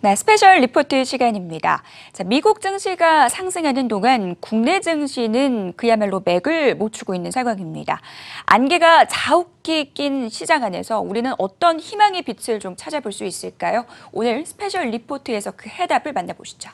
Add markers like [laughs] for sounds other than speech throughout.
네, 스페셜 리포트 시간입니다. 자, 미국 증시가 상승하는 동안 국내 증시는 그야말로 맥을 못 추고 있는 상황입니다. 안개가 자욱히 낀 시장 안에서 우리는 어떤 희망의 빛을 좀 찾아볼 수 있을까요? 오늘 스페셜 리포트에서 그 해답을 만나보시죠.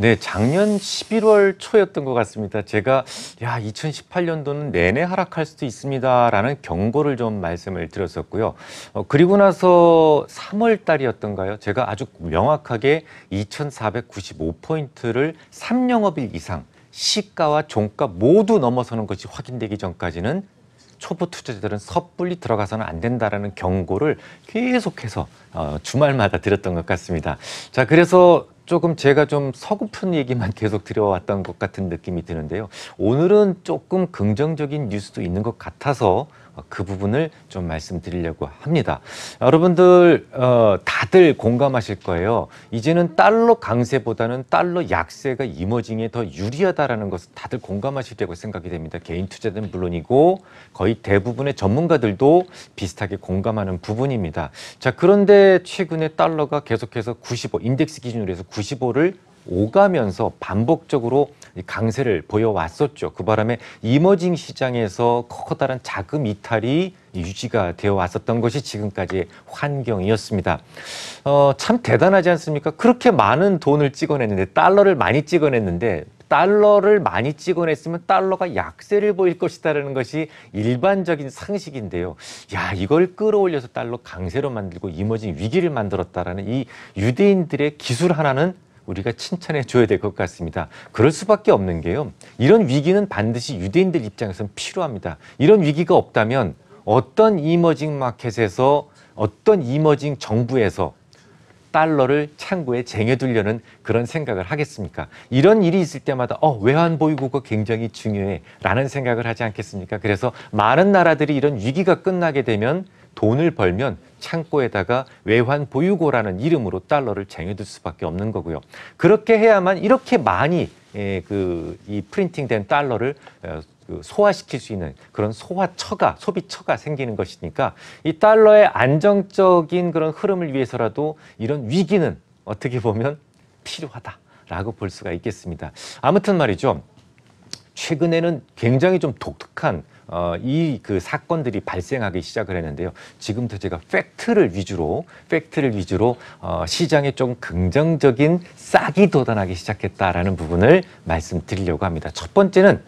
네, 작년 11월 초였던 것 같습니다. 제가 야 2018년도는 내내 하락할 수도 있습니다라는 경고를 좀 말씀을 드렸었고요. 어, 그리고 나서 3월 달이었던가요? 제가 아주 명확하게 2,495포인트를 3영업일 이상 시가와 종가 모두 넘어서는 것이 확인되기 전까지는 초보 투자자들은 섣불리 들어가서는 안 된다라는 경고를 계속해서 어, 주말마다 드렸던 것 같습니다. 자, 그래서 조금 제가 좀 서글픈 얘기만 [laughs] 계속 들여왔던것 같은 느낌이 드는데요. 오늘은 조금 긍정적인 뉴스도 있는 것 같아서 어, 그 부분을 좀 말씀드리려고 합니다. 여러분들 어, 다들 공감하실 거예요. 이제는 달러 강세보다는 달러 약세가 이머징에 더 유리하다라는 것은 다들 공감하실려고 생각이 됩니다. 개인 투자자는 물론이고 거의 대부분의 전문가들도 비슷하게 공감하는 부분입니다. 자 그런데 최근에 달러가 계속해서 95 인덱스 기준으로 해서 95를 오가면서 반복적으로 강세를 보여왔었죠. 그 바람에 이머징 시장에서 커다란 자금 이탈이 유지가 되어 왔었던 것이 지금까지의 환경이었습니다. 어, 참 대단하지 않습니까? 그렇게 많은 돈을 찍어냈는데 달러를 많이 찍어냈는데 달러를 많이 찍어냈으면 달러가 약세를 보일 것이다라는 것이 일반적인 상식인데요. 야, 이걸 끌어올려서 달러 강세로 만들고 이머징 위기를 만들었다라는 이 유대인들의 기술 하나는 우리가 칭찬해 줘야 될 것 같습니다. 그럴 수밖에 없는 게요. 이런 위기는 반드시 유대인들 입장에서는 필요합니다. 이런 위기가 없다면 어떤 이머징 마켓에서 어떤 이머징 정부에서 달러를 창구에 쟁여두려는 그런 생각을 하겠습니까? 이런 일이 있을 때마다 어, 외환 보유국가 굉장히 중요해 라는 생각을 하지 않겠습니까? 그래서 많은 나라들이 이런 위기가 끝나게 되면 돈을 벌면 창고에다가 외환 보유고라는 이름으로 달러를 쟁여둘 수밖에 없는 거고요. 그렇게 해야만 이렇게 많이 예, 그이 프린팅된 달러를 어, 그 소화시킬 수 있는 그런 소화처가 소비처가 생기는 것이니까 이 달러의 안정적인 그런 흐름을 위해서라도 이런 위기는 어떻게 보면 필요하다라고 볼 수가 있겠습니다. 아무튼 말이죠. 최근에는 굉장히 좀 독특한 어, 이그 사건들이 발생하기 시작을 했는데요. 지금도 제가 팩트를 위주로 팩트를 위주로 어, 시장에 좀 긍정적인 싹이 돋아나기 시작했다라는 부분을 말씀드리려고 합니다. 첫 번째는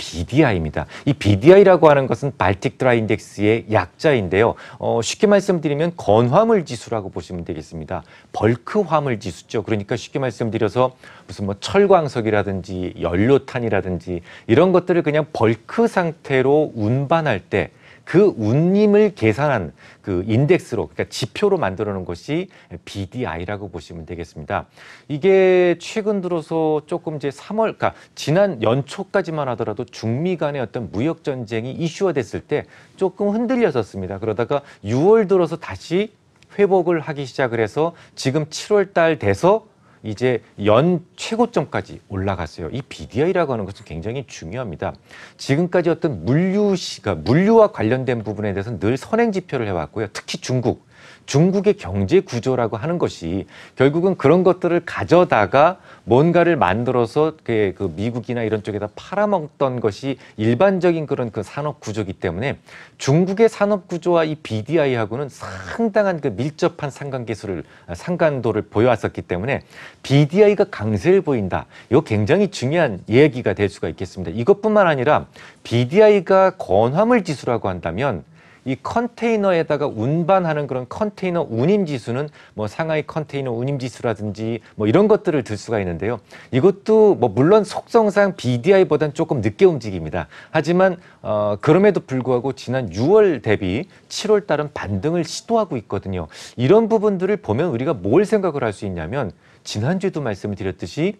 BDI입니다. 이 BDI라고 하는 것은 발틱 드라이 인덱스의 약자인데요. 어, 쉽게 말씀드리면 건화물 지수라고 보시면 되겠습니다. 벌크 화물 지수죠. 그러니까 쉽게 말씀드려서 무슨 뭐 철광석이라든지 연료탄이라든지 이런 것들을 그냥 벌크 상태로 운반할 때그 운임을 계산한 그 인덱스로 그러니까 지표로 만들어 놓은 것이 BDI라고 보시면 되겠습니다. 이게 최근 들어서 조금 이제 3월 그러니까 지난 연초까지만 하더라도 중미 간의 어떤 무역 전쟁이 이슈화 됐을 때 조금 흔들렸었습니다. 그러다가 6월 들어서 다시 회복을 하기 시작을 해서 지금 7월 달 돼서 이제 연 최고점까지 올라갔어요. 이 BDI라고 하는 것은 굉장히 중요합니다. 지금까지 어떤 물류시가 물류와 관련된 부분에 대해서는 늘 선행 지표를 해왔고요. 특히 중국 중국의 경제 구조라고 하는 것이 결국은 그런 것들을 가져다가 뭔가를 만들어서 그, 그 미국이나 이런 쪽에다 팔아먹던 것이 일반적인 그런 그 산업 구조기 이 때문에 중국의 산업 구조와 이 BDI하고는 상당한 그 밀접한 상관계수를 상관도를 보여왔었기 때문에 BDI가 강세를 보인다. 이거 굉장히 중요한 얘기가 될 수가 있겠습니다. 이것뿐만 아니라 BDI가 권화물 지수라고 한다면 이 컨테이너에다가 운반하는 그런 컨테이너 운임 지수는 뭐 상하이 컨테이너 운임 지수라든지 뭐 이런 것들을 들 수가 있는데요. 이것도 뭐 물론 속성상 BDI보다는 조금 늦게 움직입니다. 하지만 어 그럼에도 불구하고 지난 6월 대비 7월 달은 반등을 시도하고 있거든요. 이런 부분들을 보면 우리가 뭘 생각을 할 수 있냐면 지난주에도 말씀을 드렸듯이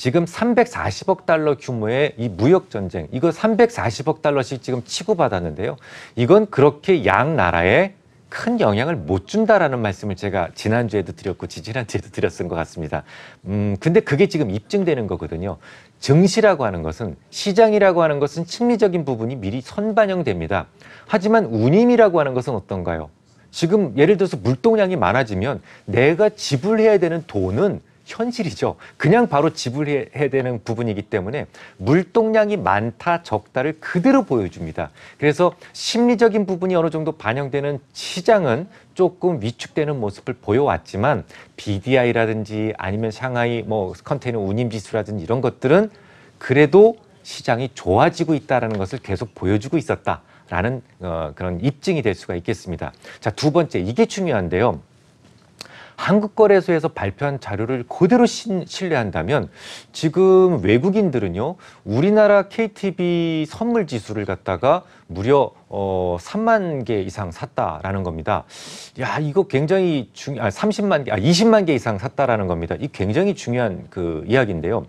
지금 340억 달러 규모의 이 무역 전쟁 이거 340억 달러씩 지금 치고받았는데요. 이건 그렇게 양 나라에 큰 영향을 못 준다라는 말씀을 제가 지난주에도 드렸고 지지난주에도 드렸던것 같습니다. 음, 근데 그게 지금 입증되는 거거든요. 증시라고 하는 것은 시장이라고 하는 것은 심리적인 부분이 미리 선반영됩니다. 하지만 운임이라고 하는 것은 어떤가요? 지금 예를 들어서 물동량이 많아지면 내가 지불해야 되는 돈은 현실이죠. 그냥 바로 지불해야 되는 부분이기 때문에 물동량이 많다 적다를 그대로 보여줍니다. 그래서 심리적인 부분이 어느 정도 반영되는 시장은 조금 위축되는 모습을 보여왔지만 BDI라든지 아니면 상하이 뭐 컨테이너 운임 지수라든지 이런 것들은 그래도 시장이 좋아지고 있다는 것을 계속 보여주고 있었다라는 어, 그런 입증이 될 수가 있겠습니다. 자, 두 번째 이게 중요한데요. 한국거래소에서 발표한 자료를 그대로 신, 신뢰한다면 지금 외국인들은요 우리나라 KTB 선물 지수를 갖다가 무려 어 3만 개 이상 샀다라는 겁니다. 야 이거 굉장히 중아 30만 개, 아 20만 개 이상 샀다라는 겁니다. 이 굉장히 중요한 그 이야기인데요.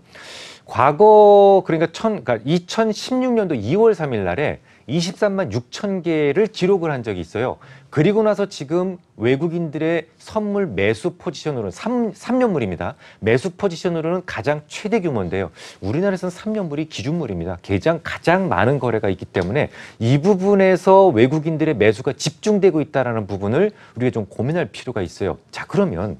과거 그러니까 천 그러니까 2016년도 2월 3일 날에 23만 6천 개를 기록을 한 적이 있어요. 그리고 나서 지금 외국인들의 선물 매수 포지션으로는 3, 년물입니다 매수 포지션으로는 가장 최대 규모인데요. 우리나라에서는 3년물이 기준물입니다. 개장 가장 많은 거래가 있기 때문에 이 부분에서 외국인들의 매수가 집중되고 있다는 부분을 우리가 좀 고민할 필요가 있어요. 자, 그러면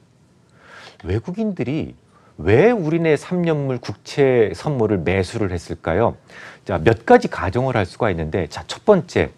외국인들이 왜 우리네 3년물 국채 선물을 매수를 했을까요? 자, 몇 가지 가정을 할 수가 있는데, 자, 첫 번째.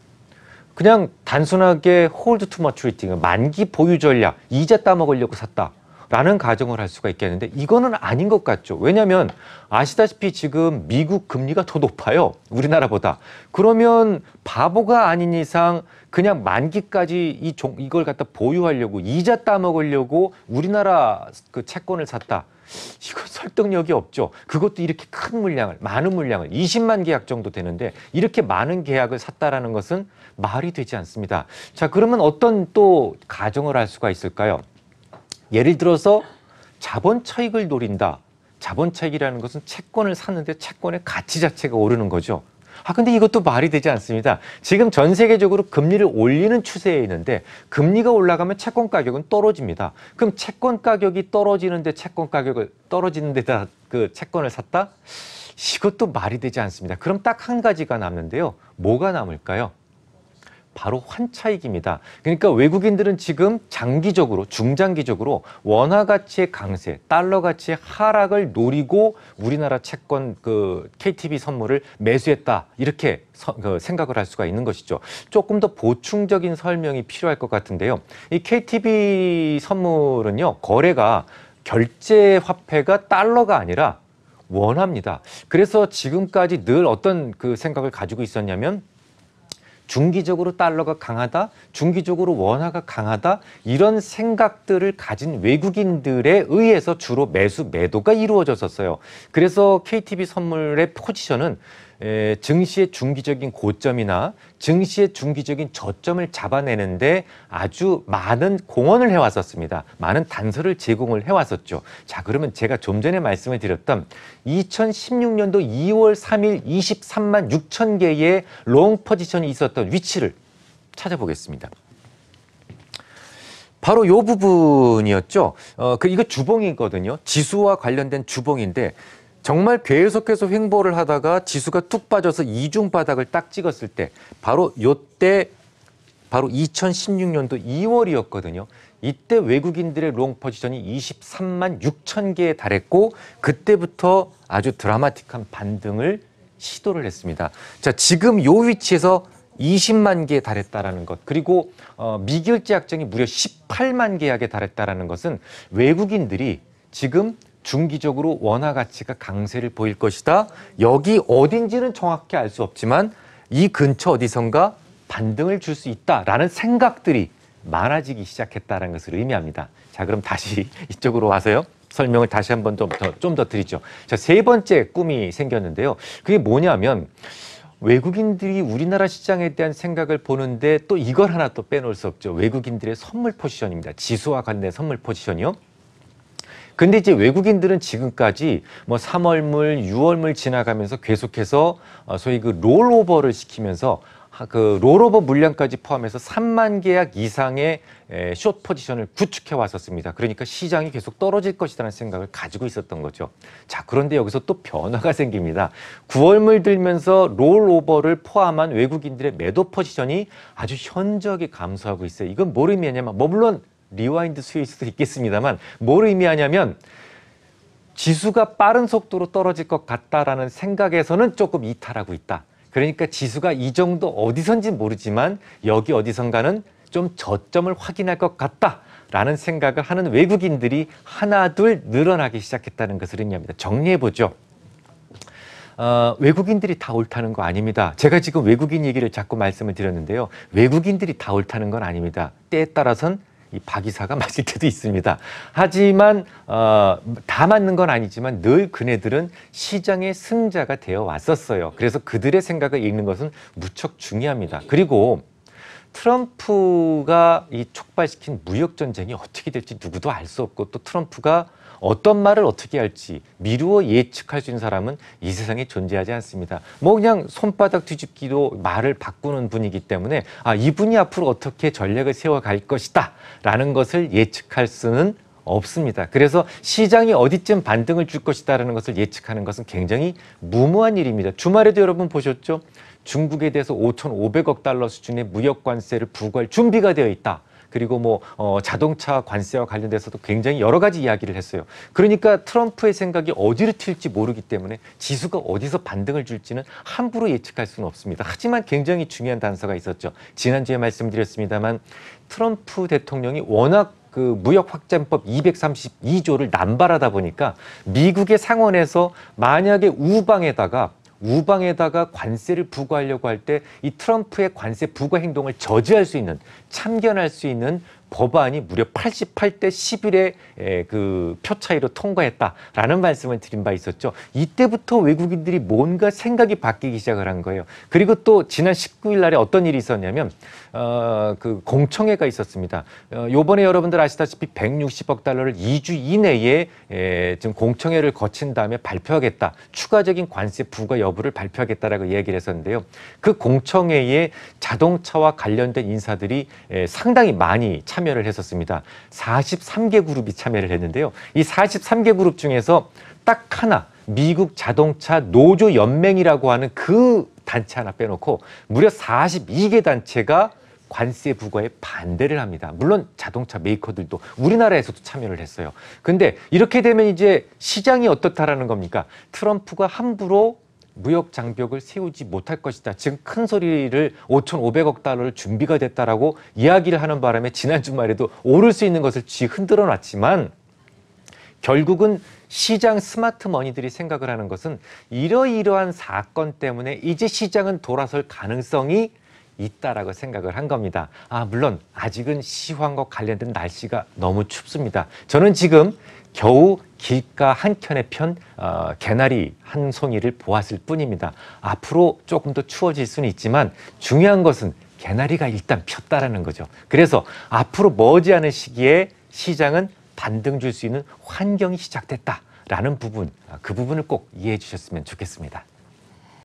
그냥 단순하게 홀드 투 마추리티, 만기 보유 전략, 이자 따먹으려고 샀다. 라는 가정을 할 수가 있겠는데, 이거는 아닌 것 같죠. 왜냐면, 아시다시피 지금 미국 금리가 더 높아요. 우리나라보다. 그러면 바보가 아닌 이상 그냥 만기까지 이 종, 이걸 갖다 보유하려고, 이자 따먹으려고 우리나라 그 채권을 샀다. [laughs] 이거 설득력이 없죠. 그것도 이렇게 큰 물량을, 많은 물량을, 20만 계약 정도 되는데 이렇게 많은 계약을 샀다라는 것은 말이 되지 않습니다. 자, 그러면 어떤 또 가정을 할 수가 있을까요? 예를 들어서 자본 차익을 노린다. 자본 차익이라는 것은 채권을 샀는데 채권의 가치 자체가 오르는 거죠. 아, 근데 이것도 말이 되지 않습니다. 지금 전 세계적으로 금리를 올리는 추세에 있는데 금리가 올라가면 채권 가격은 떨어집니다. 그럼 채권 가격이 떨어지는데 채권 가격을 떨어지는 데다 그 채권을 샀다? 이것도 말이 되지 않습니다. 그럼 딱 한 가지가 남는데요. 뭐가 남을까요? 바로 환차익입니다. 그러니까 외국인들은 지금 장기적으로 중장기적으로 원화 가치의 강세, 달러 가치의 하락을 노리고 우리나라 채권 그 KTB 선물을 매수했다 이렇게 서, 그 생각을 할 수가 있는 것이죠. 조금 더 보충적인 설명이 필요할 것 같은데요. 이 KTB 선물은요 거래가 결제 화폐가 달러가 아니라 원합니다. 그래서 지금까지 늘 어떤 그 생각을 가지고 있었냐면 중기적으로 달러가 강하다, 중기적으로 원화가 강하다 이런 생각들을 가진 외국인들에 의해서 주로 매수 매도가 이루어졌었어요. 그래서 KTB 선물의 포지션은 에, 증시의 중기적인 고점이나 증시의 중기적인 저점을 잡아내는데 아주 많은 공헌을 해왔었습니다. 많은 단서를 제공을 해왔었죠. 자, 그러면 제가 좀 전에 말씀을 드렸던 2016년도 2월 3일 23만 6천 개의 롱 포지션이 있었던 위치를 찾아보겠습니다. 바로 요 부분이었죠. 어, 그 이거 주봉이거든요. 지수와 관련된 주봉인데 정말 계속해서 횡보를 하다가 지수가 뚝 빠져서 이중 바닥을 딱 찍었을 때 바로 요때 바로 2016년도 2월이었거든요. 이때 외국인들의 롱 포지션이 23만 6천 개에 달했고 그때부터 아주 드라마틱한 반등을 시도를 했습니다. 자, 지금 요 위치에서 20만 개에 달했다라는 것 그리고 어, 미결제 약정이 무려 18만 계약에 달했다라는 것은 외국인들이 지금 중기적으로 원화 가치가 강세를 보일 것이다. 여기 어딘지는 정확히 알 수 없지만 이 근처 어디선가 반등을 줄 수 있다라는 생각들이 많아지기 시작했다는 것을 의미합니다. 자, 그럼 다시 [laughs] 이쪽으로 와서요. 설명을 다시 한번 좀 더 좀 더 드리죠. 자, 세 번째 꿈이 생겼는데요. 그게 뭐냐면 외국인들이 우리나라 시장에 대한 생각을 보는데 또 이걸 하나 또 빼놓을 수 없죠. 외국인들의 선물 포지션입니다. 지수와 관련된 선물 포지션이요. 근데 이제 외국인들은 지금까지 뭐 3월물, 6월물 지나가면서 계속해서 어, 소위 그 롤오버를 시키면서 그 롤오버 물량까지 포함해서 3만 계약 이상의 숏 포지션을 구축해 왔었습니다. 그러니까 시장이 계속 떨어질 것이라는 생각을 가지고 있었던 거죠. 자, 그런데 여기서 또 변화가 생깁니다. 9월물 들면서 롤오버를 포함한 외국인들의 매도 포지션이 아주 현저하게 감소하고 있어요. 이건 뭘 의미하냐면, 뭐 물론 리와인드 수일 수도 있겠습니다만 뭘 의미하냐면 지수가 빠른 속도로 떨어질 것 같다라는 생각에서는 조금 이탈하고 있다. 그러니까 지수가 이 정도 어디선지 모르지만 여기 어디선가는 좀 저점을 확인할 것 같다라는 생각을 하는 외국인들이 하나둘 늘어나기 시작했다는 것을 의미합니다. 정리해보죠. 어, 외국인들이 다 옳다는 거 아닙니다. 제가 지금 외국인 얘기를 자꾸 말씀을 드렸는데요. 외국인들이 다 옳다는 건 아닙니다. 때에 따라서는 이 박이사가 [laughs] 맞을 때도 있습니다. 하지만 어, 다 맞는 건 아니지만 늘 그네들은 시장의 승자가 되어 왔었어요. 그래서 그들의 생각을 읽는 것은 무척 중요합니다. 그리고 트럼프가 이 촉발시킨 무역 전쟁이 어떻게 될지 누구도 알 수 없고 또 트럼프가 어떤 말을 어떻게 할지 미루어 예측할 수 있는 사람은 이 세상에 존재하지 않습니다. 뭐 그냥 손바닥 뒤집기로 말을 바꾸는 분이기 때문에 아, 이분이 앞으로 어떻게 전략을 세워갈 것이다 라는 것을 예측할 수는 없습니다. 그래서 시장이 어디쯤 반등을 줄 것이다라는 것을 예측하는 것은 굉장히 무모한 일입니다. 주말에도 여러분 보셨죠? 중국에 대해서 5,500억 달러 수준의 무역 관세를 부과할 준비가 되어 있다. 그리고 뭐 어, 자동차 관세와 관련돼서도 굉장히 여러 가지 이야기를 했어요. 그러니까 트럼프의 생각이 어디를 튈지 모르기 때문에 지수가 어디서 반등을 줄지는 함부로 예측할 수는 없습니다. 하지만 굉장히 중요한 단서가 있었죠. 지난주에 말씀드렸습니다만 트럼프 대통령이 워낙 그 무역 확장법 232조를 남발하다 보니까 미국의 상원에서 만약에 우방에다가 우방에다가 관세를 부과하려고 할 때 이 트럼프의 관세 부과 행동을 저지할 수 있는 참견할 수 있는 법안이 무려 88대 11의 그표 차이로 통과했다라는 말씀을 드린 바 있었죠. 이때부터 외국인들이 뭔가 생각이 바뀌기 시작을 한 거예요. 그리고 또 지난 19일 날에 어떤 일이 있었냐면 어, 그 공청회가 있었습니다. 어, 요번에 여러분들 아시다시피 160억 달러를 2주 이내에 에, 지금 공청회를 거친 다음에 발표하겠다. 추가적인 관세 부과 여부를 발표하겠다라고 얘기를 했었는데요. 그 공청회에 자동차와 관련된 인사들이 에, 상당히 많이 참 참여를 했었습니다. 43개 그룹이 참여를 했는데요. 이 43개 그룹 중에서 딱 하나 미국 자동차 노조 연맹이라고 하는 그 단체 하나 빼놓고 무려 42개 단체가 관세 부과에 반대를 합니다. 물론 자동차 메이커들도 우리나라에서도 참여를 했어요. 근데 이렇게 되면 이제 시장이 어떻다라는 겁니까? 트럼프가 함부로 무역 장벽을 세우지 못할 것이다. 지금 큰 소리를 5,500억 달러를 준비가 됐다라고 이야기를 하는 바람에 지난 주말에도 오를 수 있는 것을 쥐 흔들어 놨지만 결국은 시장 스마트 머니들이 생각을 하는 것은 이러이러한 사건 때문에 이제 시장은 돌아설 가능성이 있다라고 생각을 한 겁니다. 아, 물론 아직은 시황과 관련된 날씨가 너무 춥습니다. 저는 지금 겨우 길가 한켠에 편 어, 개나리 한 송이를 보았을 뿐입니다. 앞으로 조금 더 추워질 수는 있지만 중요한 것은 개나리가 일단 폈다라는 거죠. 그래서 앞으로 머지않은 시기에 시장은 반등 줄 수 있는 환경이 시작됐다라는 부분, 아, 그 부분을 꼭 이해해 주셨으면 좋겠습니다.